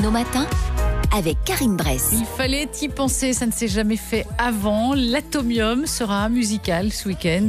nos matins avec Karine Bress. Il fallait y penser, ça ne s'est jamais fait avant. L'Atomium sera musical ce week-end.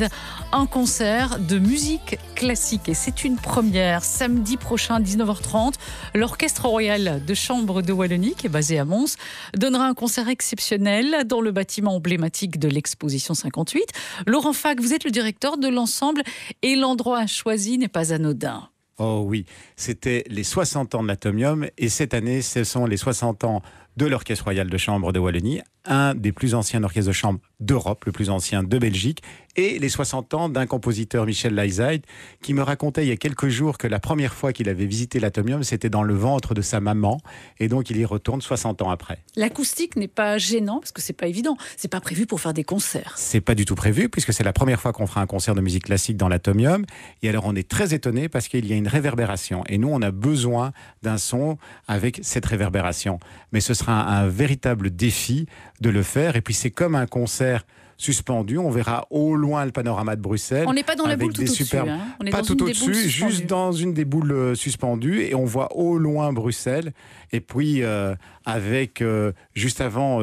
Un concert de musique classique et c'est une première. Samedi prochain, 19h30, l'Orchestre Royal de Chambre de Wallonie, qui est basé à Mons, donnera un concert exceptionnel dans le bâtiment emblématique de l'exposition 58. Laurent Fac, vous êtes le directeur de l'ensemble et l'endroit choisi n'est pas anodin. Oh oui, c'était les 60 ans de l'Atomium et cette année, ce sont les 60 ans de l'Orchestre royal de chambre de Wallonie, un des plus anciens orchestres de chambre d'Europe, le plus ancien de Belgique et les 60 ans d'un compositeur, Michel Leiseid, qui me racontait il y a quelques jours que la première fois qu'il avait visité l'atomium, c'était dans le ventre de sa maman. Et donc, il y retourne 60 ans après. L'acoustique n'est pas gênant, parce que c'est pas évident. C'est pas prévu pour faire des concerts. C'est pas du tout prévu, puisque c'est la première fois qu'on fera un concert de musique classique dans l'atomium. Et alors, on est très étonné parce qu'il y a une réverbération. Et nous, on a besoin d'un son avec cette réverbération. Mais ce sera un véritable défi de le faire. Et puis, c'est comme un concert suspendu. On verra au loin le panorama de Bruxelles. On n'est pas dans la boule tout hein. pas tout au-dessus, juste dans une des boules euh, suspendues. Et on voit au loin Bruxelles. Et puis, euh, avec euh, juste avant.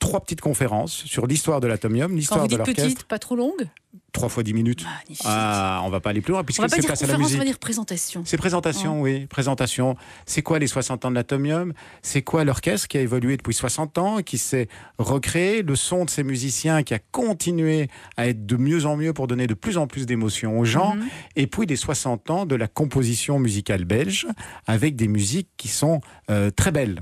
trois petites conférences sur l'histoire de l'atomium, l'histoire de l'orchestre. petite, pas trop longue 3 fois 10 minutes. Ah, on va pas aller plus loin puisque c'est la musique. On va dire présentation. C'est présentation, oui, présentation. C'est quoi les 60 ans de l'atomium C'est quoi l'orchestre qui a évolué depuis 60 ans, qui s'est recréé, le son de ces musiciens qui a continué à être de mieux en mieux pour donner de plus en plus d'émotions aux gens mm-hmm. et puis des 60 ans de la composition musicale belge avec des musiques qui sont euh, très belles.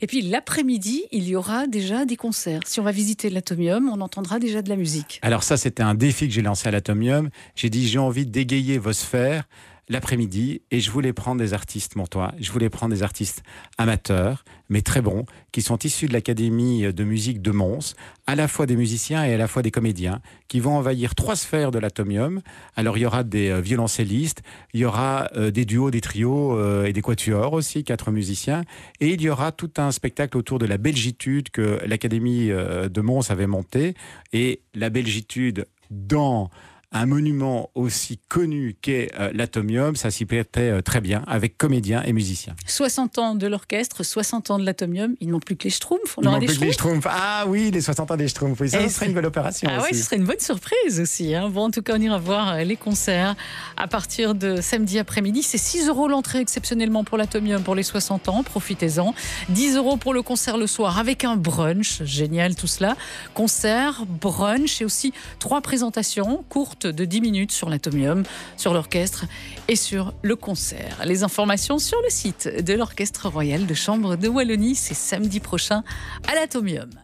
Et puis l'après-midi, il y aura déjà des concerts. Si on va visiter l'Atomium, on entendra déjà de la musique. Alors ça, c'était un défi que j'ai lancé à l'Atomium. J'ai dit, j'ai envie d'égayer vos sphères l'après-midi et je voulais prendre des artistes montois, je voulais prendre des artistes amateurs, mais très bons, qui sont issus de l'Académie de musique de Mons, à la fois des musiciens et à la fois des comédiens, qui vont envahir trois sphères de l'atomium. Alors il y aura des euh, violoncellistes, il y aura euh, des duos, des trios euh, et des quatuors aussi, quatre musiciens, et il y aura tout un spectacle autour de la belgitude que l'Académie de Mons avait monté, et la belgitude dans un monument aussi connu qu'est euh, l'Atomium, ça s'y prêtait euh, très bien avec comédiens et musiciens. 60 ans de l'orchestre, 60 ans de l'Atomium, ils n'ont plus que les Schtroumpfs. On Ils n'ont plus que les Schtroumpfs. Ah oui, les 60 ans des Schtroumpfs. ça, serait une belle opération. Ah oui, ce serait une bonne surprise aussi. Hein. Bon, en tout cas, on ira voir euh, les concerts à partir de samedi après-midi. C'est 6 euros l'entrée exceptionnellement pour l'Atomium pour les 60 ans. Profitez-en. 10 euros pour le concert le soir avec un brunch. Génial tout cela. Concert, brunch et aussi trois présentations courtes de 10 minutes sur l'atomium, sur l'orchestre et sur le concert. Les informations sur le site de l'Orchestre Royal de Chambre de Wallonie, c'est samedi prochain à l'atomium.